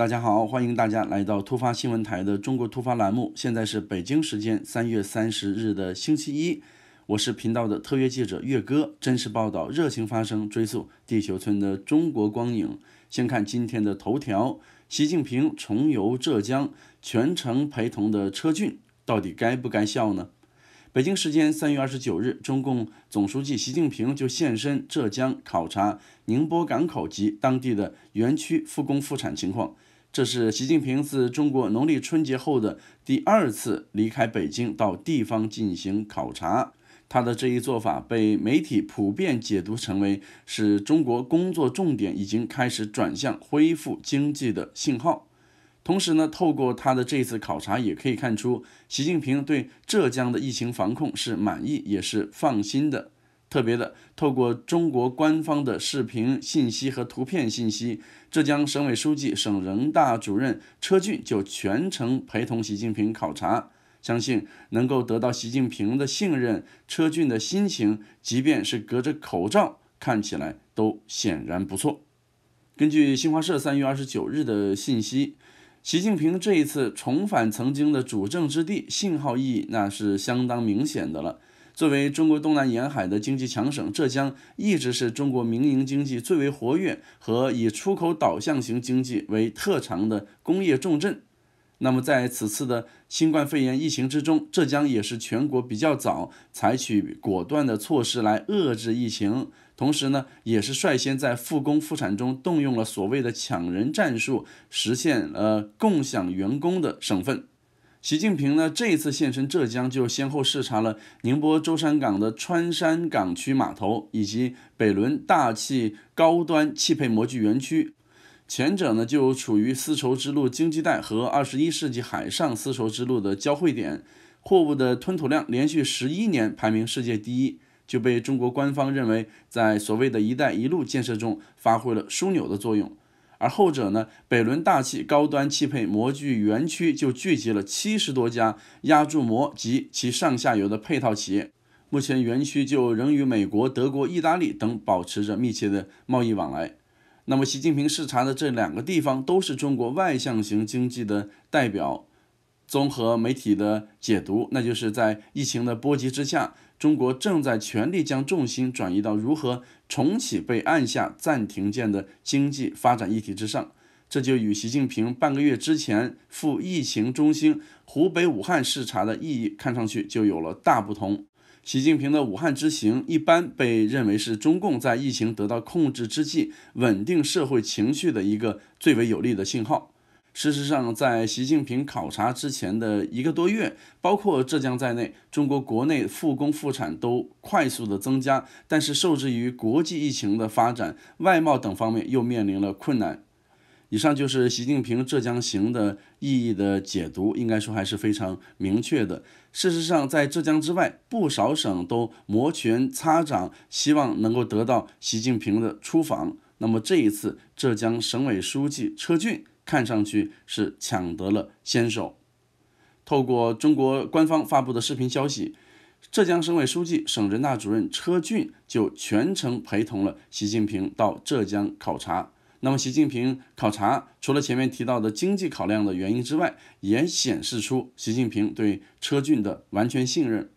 大家好，欢迎大家来到突发新闻台的中国突发栏目。现在是北京时间三月三十日的星期一，我是频道的特约记者岳哥，真实报道，热情发声，追溯地球村的中国光影。先看今天的头条：习近平重游浙江，全程陪同的车俊到底该不该笑呢？北京时间三月二十九日，中共总书记习近平就现身浙江考察宁波港口及当地的园区复工复产情况。这是习近平自中国农历春节后的第二次离开北京到地方进行考察，他的这一做法被媒体普遍解读成为使中国工作重点已经开始转向恢复经济的信号。同时呢，透过他的这次考察，也可以看出习近平对浙江的疫情防控是满意也是放心的。特别的，透过中国官方的视频信息和图片信息，浙江省委书记、省人大主任车俊就全程陪同习近平考察。相信能够得到习近平的信任，车俊的心情，即便是隔着口罩，看起来都显然不错。根据新华社三月二十九日的信息，习近平这一次重返曾经的主政之地，信号意义那是相当明显的了。作为中国东南沿海的经济强省，浙江一直是中国民营经济最为活跃和以出口导向型经济为特长的工业重镇。那么，在此次的新冠肺炎疫情之中，浙江也是全国比较早采取果断的措施来遏制疫情，同时呢，也是率先在复工复产中动用了所谓的抢人战术，实现了共享员工的省份。习近平呢，这一次现身浙江，就先后视察了宁波舟山港的川山港区码头以及北仑大气高端汽配模具园区。前者呢，就处于丝绸之路经济带和二十一世纪海上丝绸之路的交汇点，货物的吞吐量连续十一年排名世界第一，就被中国官方认为在所谓的一带一路建设中发挥了枢纽的作用。而后者呢，北仑大气高端汽配模具园区就聚集了七十多家压铸模及其上下游的配套企业，目前园区就仍与美国、德国、意大利等保持着密切的贸易往来。那么，习近平视察的这两个地方都是中国外向型经济的代表。综合媒体的解读，那就是在疫情的波及之下，中国正在全力将重心转移到如何重启被按下暂停键的经济发展议题之上。这就与习近平半个月之前赴疫情中心湖北武汉视察的意义看上去就有了大不同。习近平的武汉之行一般被认为是中共在疫情得到控制之际稳定社会情绪的一个最为有力的信号。事实上，在习近平考察之前的一个多月，包括浙江在内，中国国内复工复产都快速的增加，但是受制于国际疫情的发展，外贸等方面又面临了困难。以上就是习近平浙江行的意义的解读，应该说还是非常明确的。事实上，在浙江之外，不少省都摩拳擦掌，希望能够得到习近平的出访。那么这一次，浙江省委书记车俊。看上去是抢得了先手。透过中国官方发布的视频消息，浙江省委书记、省人大主任车俊就全程陪同了习近平到浙江考察。那么，习近平考察除了前面提到的经济考量的原因之外，也显示出习近平对车俊的完全信任。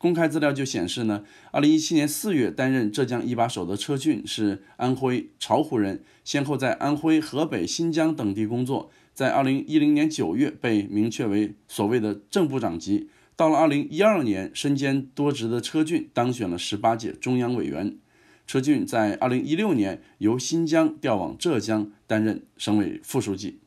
公开资料就显示呢，二零一七年四月担任浙江一把手的车俊是安徽巢湖人，先后在安徽、河北、新疆等地工作，在二零一零年九月被明确为所谓的正部长级。到了二零一二年，身兼多职的车俊当选了十八届中央委员。车俊在二零一六年由新疆调往浙江担任省委副书记。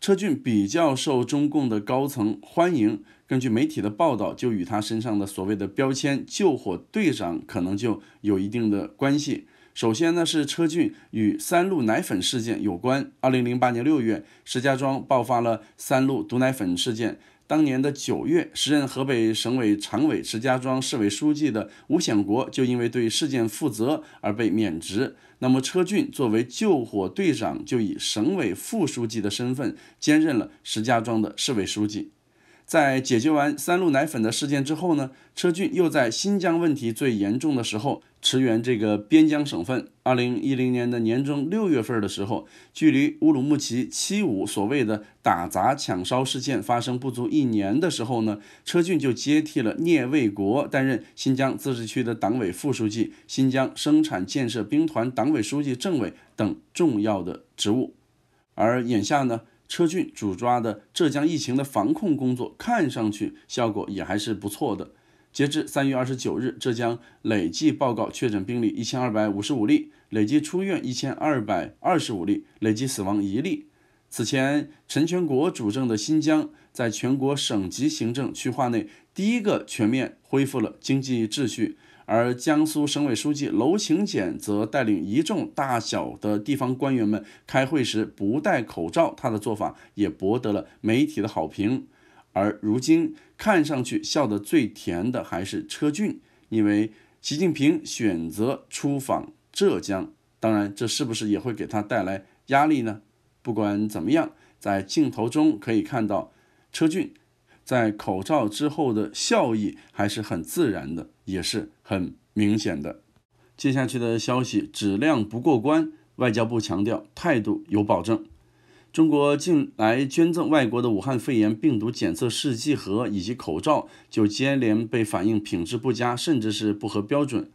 车俊比较受中共的高层欢迎，根据媒体的报道，就与他身上的所谓的标签“救火队长”可能就有一定的关系。首先呢，是车俊与三鹿奶粉事件有关。二零零八年六月，石家庄爆发了三鹿毒奶粉事件。当年的九月，时任河北省委常委、石家庄市委书记的吴显国就因为对事件负责而被免职。那么，车俊作为救火队长，就以省委副书记的身份兼任了石家庄的市委书记。在解决完三鹿奶粉的事件之后呢，车俊又在新疆问题最严重的时候。驰援这个边疆省份。二零一零年的年中六月份的时候，距离乌鲁木齐七五所谓的打砸抢烧事件发生不足一年的时候呢，车俊就接替了聂卫国担任新疆自治区的党委副书记、新疆生产建设兵团党委书记、政委等重要的职务。而眼下呢，车俊主抓的浙江疫情的防控工作，看上去效果也还是不错的。截至三月二十九日，浙江累计报告确诊病例一千二百五十五例，累计出院一千二百二十五例，累计死亡一例。此前，陈全国主政的新疆，在全国省级行政区划内第一个全面恢复了经济秩序。而江苏省委书记娄勤俭则带领一众大小的地方官员们开会时不戴口罩，他的做法也博得了媒体的好评。而如今，看上去笑得最甜的还是车俊，因为习近平选择出访浙江。当然，这是不是也会给他带来压力呢？不管怎么样，在镜头中可以看到，车俊在口罩之后的笑意还是很自然的，也是很明显的。接下去的消息质量不过关，外交部强调态度有保证。中国近来捐赠外国的武汉肺炎病毒检测试剂盒以及口罩，就接连被反映品质不佳，甚至是不合标准。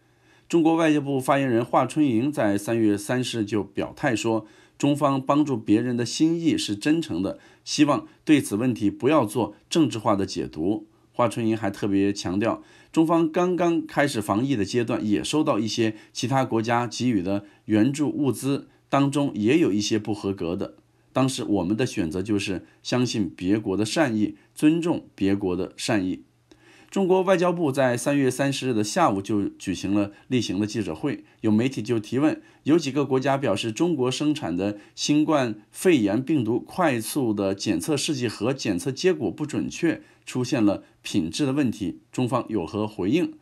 中国外交部发言人华春莹在三月三十日就表态说：“中方帮助别人的心意是真诚的，希望对此问题不要做政治化的解读。”华春莹还特别强调，中方刚刚开始防疫的阶段，也收到一些其他国家给予的援助物资，当中也有一些不合格的。当时我们的选择就是相信别国的善意，尊重别国的善意。中国外交部在三月三十日的下午就举行了例行的记者会，有媒体就提问：有几个国家表示中国生产的新冠肺炎病毒快速的检测试剂盒检测结果不准确，出现了品质的问题，中方有何回应？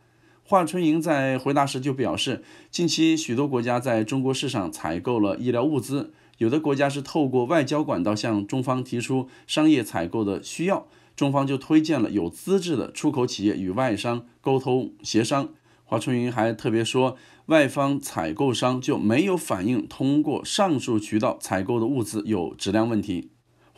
华春莹在回答时就表示，近期许多国家在中国市场采购了医疗物资。有的国家是透过外交管道向中方提出商业采购的需要，中方就推荐了有资质的出口企业与外商沟通协商。华春莹还特别说，外方采购商就没有反映通过上述渠道采购的物资有质量问题。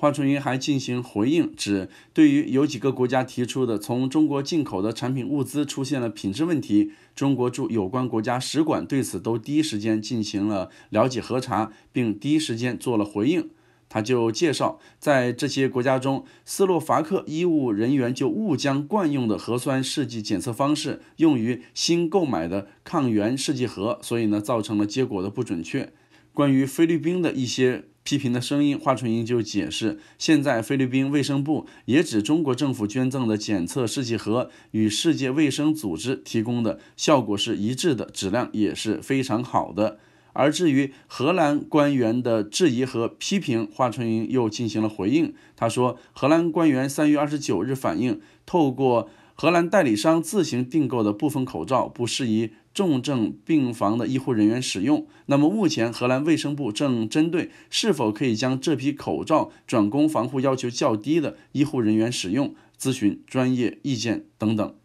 华春莹还进行回应，指对于有几个国家提出的从中国进口的产品物资出现了品质问题，中国驻有关国家使馆对此都第一时间进行了了解核查，并第一时间做了回应。他就介绍，在这些国家中，斯洛伐克医务人员就误将惯用的核酸试剂检测方式用于新购买的抗原试剂盒，所以呢，造成了结果的不准确。关于菲律宾的一些。批评的声音，华春莹就解释，现在菲律宾卫生部也指中国政府捐赠的检测试剂盒与世界卫生组织提供的效果是一致的，质量也是非常好的。而至于荷兰官员的质疑和批评，华春莹又进行了回应。她说，荷兰官员三月二十九日反映，透过荷兰代理商自行订购的部分口罩不适宜。重症病房的医护人员使用。那么，目前荷兰卫生部正针对是否可以将这批口罩转供防护要求较低的医护人员使用，咨询专业意见等等。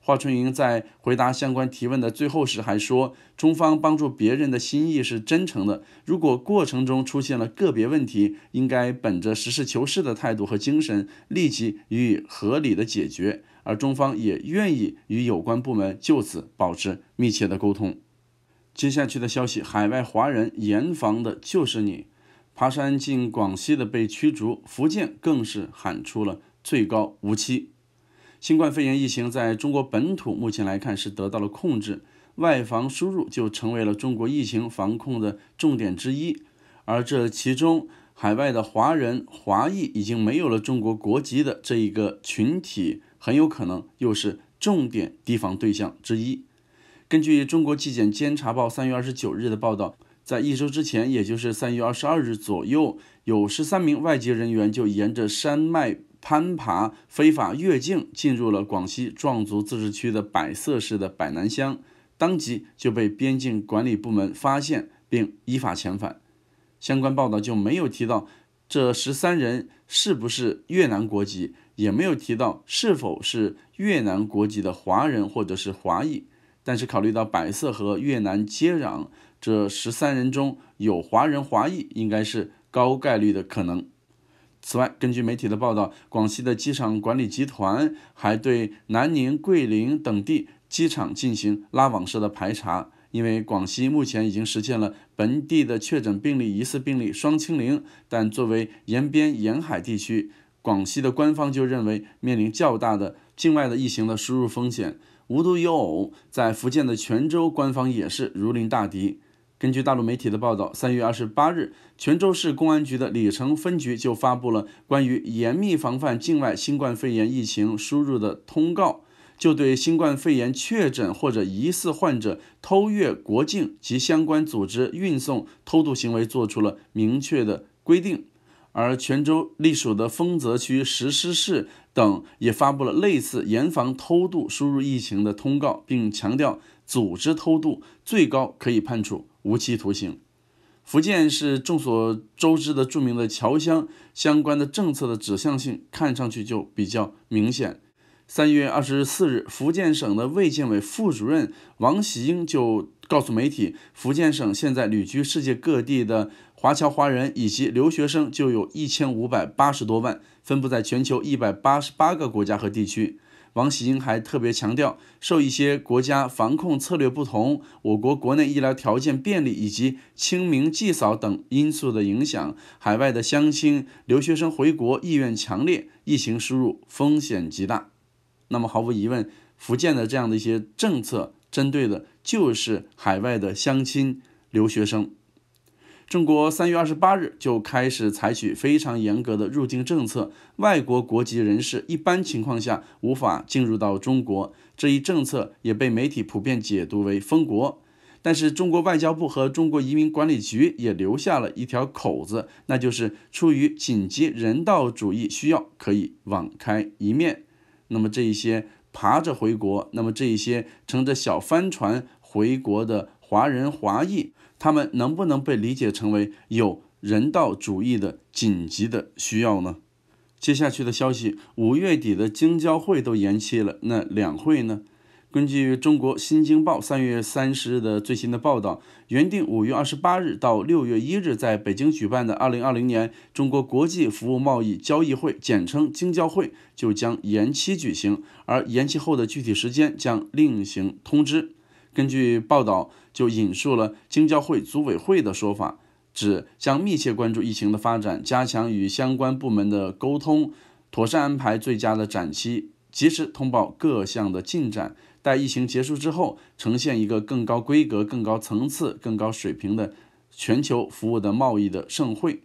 华春莹在回答相关提问的最后时还说：“中方帮助别人的心意是真诚的，如果过程中出现了个别问题，应该本着实事求是的态度和精神，立即予以合理的解决。”而中方也愿意与有关部门就此保持密切的沟通。接下去的消息，海外华人严防的就是你爬山进广西的被驱逐，福建更是喊出了最高无期。新冠肺炎疫情在中国本土目前来看是得到了控制，外防输入就成为了中国疫情防控的重点之一。而这其中，海外的华人、华裔已经没有了中国国籍的这一个群体。很有可能又是重点提防对象之一。根据《中国纪检监察报》三月二十九日的报道，在一周之前，也就是三月二十二日左右，有十三名外籍人员就沿着山脉攀爬，非法越境进入了广西壮族自治区的百色市的百南乡，当即就被边境管理部门发现并依法遣返。相关报道就没有提到这十三人是不是越南国籍。也没有提到是否是越南国籍的华人或者是华裔，但是考虑到百色和越南接壤，这十三人中有华人华裔应该是高概率的可能。此外，根据媒体的报道，广西的机场管理集团还对南宁、桂林等地机场进行拉网式的排查，因为广西目前已经实现了本地的确诊病例、疑似病例双清零，但作为沿边沿海地区。广西的官方就认为面临较大的境外的疫情的输入风险，无独有偶，在福建的泉州，官方也是如临大敌。根据大陆媒体的报道，三月二十八日，泉州市公安局的鲤城分局就发布了关于严密防范境外新冠肺炎疫情输入的通告，就对新冠肺炎确诊或者疑似患者偷越国境及相关组织运送偷渡行为作出了明确的规定。而泉州隶属的丰泽区、石狮市等也发布了类似严防偷渡输入疫情的通告，并强调组织偷渡最高可以判处无期徒刑。福建是众所周知的著名的侨乡，相关的政策的指向性看上去就比较明显。三月二十四日，福建省的卫健委副主任王喜英就。告诉媒体，福建省现在旅居世界各地的华侨华人以及留学生就有一千五百八十多万，分布在全球一百八十八个国家和地区。王喜英还特别强调，受一些国家防控策略不同、我国国内医疗条件便利以及清明祭扫等因素的影响，海外的乡亲、留学生回国意愿强烈，疫情输入风险极大。那么，毫无疑问，福建的这样的一些政策针对的。就是海外的相亲留学生。中国三月二十八日就开始采取非常严格的入境政策，外国国籍人士一般情况下无法进入到中国。这一政策也被媒体普遍解读为封国。但是中国外交部和中国移民管理局也留下了一条口子，那就是出于紧急人道主义需要，可以网开一面。那么这一些爬着回国，那么这一些乘着小帆船。回国的华人华裔，他们能不能被理解成为有人道主义的紧急的需要呢？接下去的消息，五月底的京交会都延期了，那两会呢？根据中国《新京报》三月三十日的最新的报道，原定五月二十八日到六月一日在北京举办的二零二零年中国国际服务贸易交易会，简称京交会，就将延期举行，而延期后的具体时间将另行通知。根据报道，就引述了京交会组委会的说法，指将密切关注疫情的发展，加强与相关部门的沟通，妥善安排最佳的展期，及时通报各项的进展。待疫情结束之后，呈现一个更高规格、更高层次、更高水平的全球服务的贸易的盛会。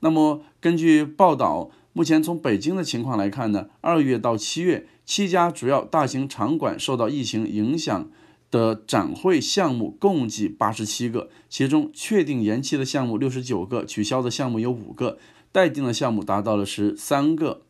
那么，根据报道，目前从北京的情况来看呢，二月到七月，七家主要大型场馆受到疫情影响。的展会项目共计八十七个，其中确定延期的项目六十九个，取消的项目有五个，待定的项目达到了十三个。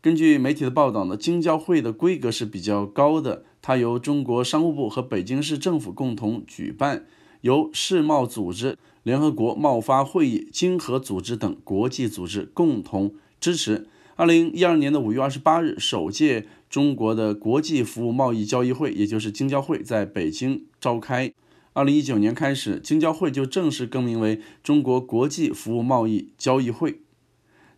根据媒体的报道呢，京交会的规格是比较高的，它由中国商务部和北京市政府共同举办，由世贸组织、联合国贸发会议、经合组织等国际组织共同支持。二零一二年的五月二十八日，首届中国的国际服务贸易交易会，也就是京交会，在北京召开。二零一九年开始，京交会就正式更名为中国国际服务贸易交易会。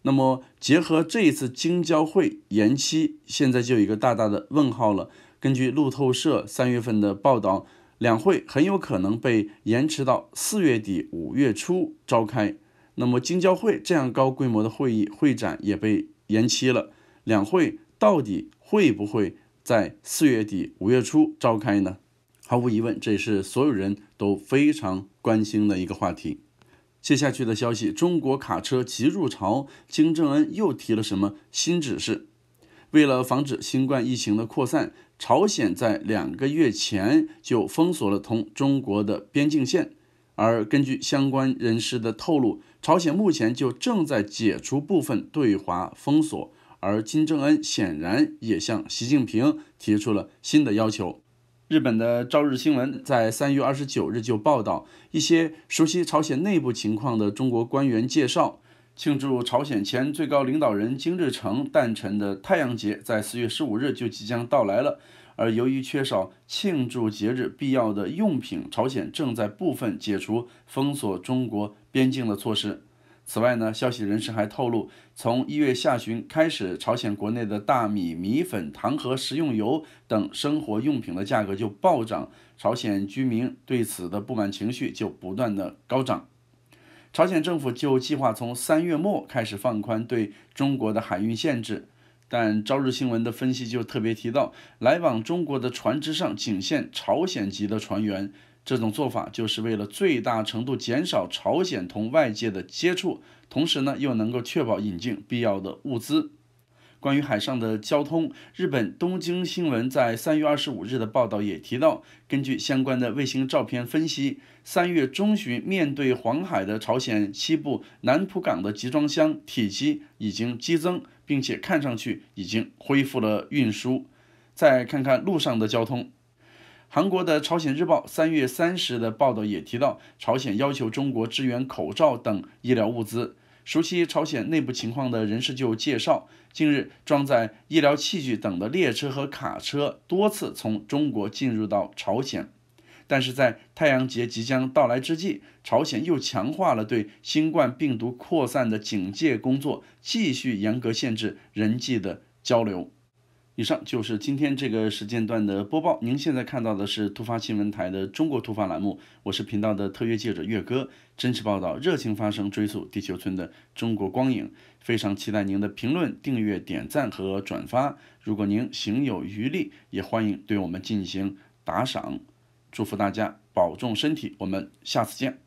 那么，结合这一次京交会延期，现在就有一个大大的问号了。根据路透社三月份的报道，两会很有可能被延迟到四月底五月初召开。那么，京交会这样高规模的会议会展也被。延期了，两会到底会不会在四月底五月初召开呢？毫无疑问，这是所有人都非常关心的一个话题。接下去的消息：中国卡车急入朝，金正恩又提了什么新指示？为了防止新冠疫情的扩散，朝鲜在两个月前就封锁了同中国的边境线，而根据相关人士的透露。朝鲜目前就正在解除部分对华封锁，而金正恩显然也向习近平提出了新的要求。日本的《朝日新闻》在三月二十九日就报道，一些熟悉朝鲜内部情况的中国官员介绍，庆祝朝鲜前最高领导人金日成诞辰的太阳节，在四月十五日就即将到来了。而由于缺少庆祝节日必要的用品，朝鲜正在部分解除封锁中国边境的措施。此外呢，消息人士还透露，从一月下旬开始，朝鲜国内的大米、米粉、糖和食用油等生活用品的价格就暴涨，朝鲜居民对此的不满情绪就不断的高涨。朝鲜政府就计划从三月末开始放宽对中国的海运限制。但《朝日新闻》的分析就特别提到，来往中国的船只上仅限朝鲜籍的船员，这种做法就是为了最大程度减少朝鲜同外界的接触，同时呢又能够确保引进必要的物资。关于海上的交通，日本东京新闻在三月二十五日的报道也提到，根据相关的卫星照片分析，三月中旬面对黄海的朝鲜西部南浦港的集装箱体积已经激增，并且看上去已经恢复了运输。再看看路上的交通，韩国的《朝鲜日报》三月三十日的报道也提到，朝鲜要求中国支援口罩等医疗物资。熟悉朝鲜内部情况的人士就介绍，近日装载医疗器具等的列车和卡车多次从中国进入到朝鲜，但是在太阳节即将到来之际，朝鲜又强化了对新冠病毒扩散的警戒工作，继续严格限制人际的交流。以上就是今天这个时间段的播报。您现在看到的是突发新闻台的中国突发栏目，我是频道的特约记者岳哥，真实报道，热情发声，追溯地球村的中国光影。非常期待您的评论、订阅、点赞和转发。如果您行有余力，也欢迎对我们进行打赏。祝福大家保重身体，我们下次见。